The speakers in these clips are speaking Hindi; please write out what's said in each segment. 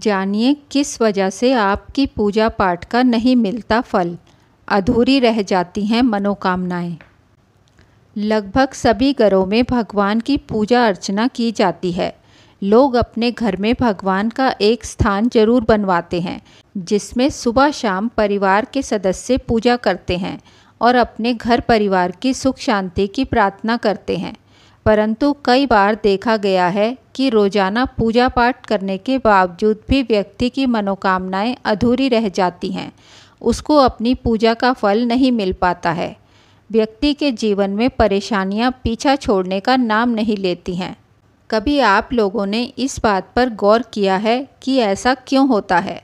जानिए किस वजह से आपकी पूजा पाठ का नहीं मिलता फल अधूरी रह जाती हैं मनोकामनाएं लगभग सभी घरों में भगवान की पूजा अर्चना की जाती है लोग अपने घर में भगवान का एक स्थान जरूर बनवाते हैं जिसमें सुबह शाम परिवार के सदस्य पूजा करते हैं और अपने घर परिवार की सुख शांति की प्रार्थना करते हैं परंतु कई बार देखा गया है कि रोज़ाना पूजा पाठ करने के बावजूद भी व्यक्ति की मनोकामनाएं अधूरी रह जाती हैं उसको अपनी पूजा का फल नहीं मिल पाता है व्यक्ति के जीवन में परेशानियां पीछा छोड़ने का नाम नहीं लेती हैं कभी आप लोगों ने इस बात पर गौर किया है कि ऐसा क्यों होता है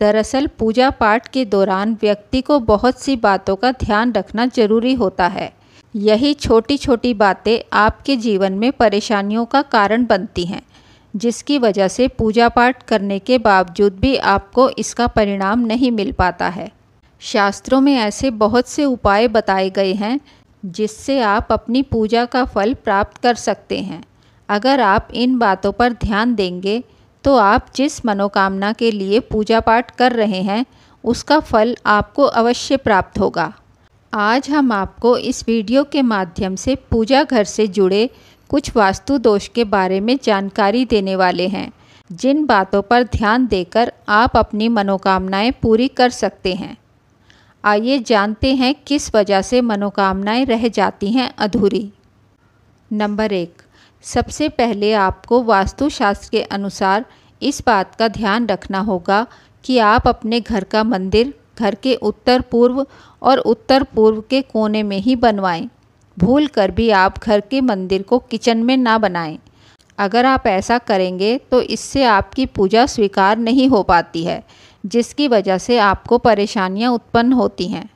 दरअसल पूजा पाठ के दौरान व्यक्ति को बहुत सी बातों का ध्यान रखना जरूरी होता है यही छोटी छोटी बातें आपके जीवन में परेशानियों का कारण बनती हैं जिसकी वजह से पूजा पाठ करने के बावजूद भी आपको इसका परिणाम नहीं मिल पाता है शास्त्रों में ऐसे बहुत से उपाय बताए गए हैं जिससे आप अपनी पूजा का फल प्राप्त कर सकते हैं अगर आप इन बातों पर ध्यान देंगे तो आप जिस मनोकामना के लिए पूजा पाठ कर रहे हैं उसका फल आपको अवश्य प्राप्त होगा आज हम आपको इस वीडियो के माध्यम से पूजा घर से जुड़े कुछ वास्तु दोष के बारे में जानकारी देने वाले हैं जिन बातों पर ध्यान देकर आप अपनी मनोकामनाएं पूरी कर सकते हैं आइए जानते हैं किस वजह से मनोकामनाएं रह जाती हैं अधूरी नंबर एक सबसे पहले आपको वास्तुशास्त्र के अनुसार इस बात का ध्यान रखना होगा कि आप अपने घर का मंदिर घर के उत्तर पूर्व और उत्तर पूर्व के कोने में ही बनवाएं भूल कर भी आप घर के मंदिर को किचन में ना बनाएं अगर आप ऐसा करेंगे तो इससे आपकी पूजा स्वीकार नहीं हो पाती है जिसकी वजह से आपको परेशानियां उत्पन्न होती हैं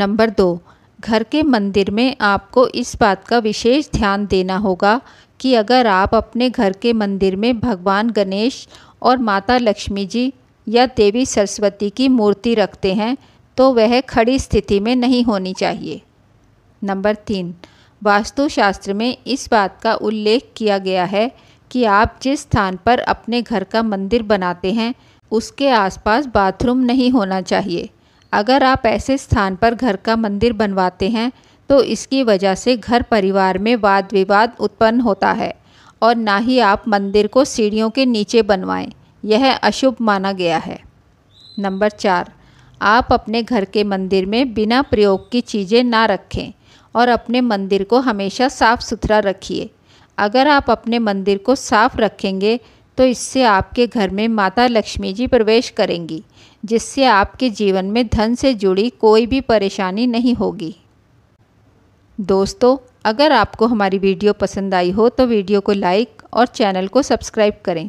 नंबर दो घर के मंदिर में आपको इस बात का विशेष ध्यान देना होगा कि अगर आप अपने घर के मंदिर में भगवान गणेश और माता लक्ष्मी जी या देवी सरस्वती की मूर्ति रखते हैं तो वह खड़ी स्थिति में नहीं होनी चाहिए नंबर तीन वास्तुशास्त्र में इस बात का उल्लेख किया गया है कि आप जिस स्थान पर अपने घर का मंदिर बनाते हैं उसके आसपास बाथरूम नहीं होना चाहिए अगर आप ऐसे स्थान पर घर का मंदिर बनवाते हैं तो इसकी वजह से घर परिवार में वाद विवाद उत्पन्न होता है और ना ही आप मंदिर को सीढ़ियों के नीचे बनवाएं यह अशुभ माना गया है नंबर चार आप अपने घर के मंदिर में बिना प्रयोग की चीज़ें ना रखें और अपने मंदिर को हमेशा साफ़ सुथरा रखिए अगर आप अपने मंदिर को साफ़ रखेंगे तो इससे आपके घर में माता लक्ष्मी जी प्रवेश करेंगी जिससे आपके जीवन में धन से जुड़ी कोई भी परेशानी नहीं होगी दोस्तों अगर आपको हमारी वीडियो पसंद आई हो तो वीडियो को लाइक और चैनल को सब्सक्राइब करें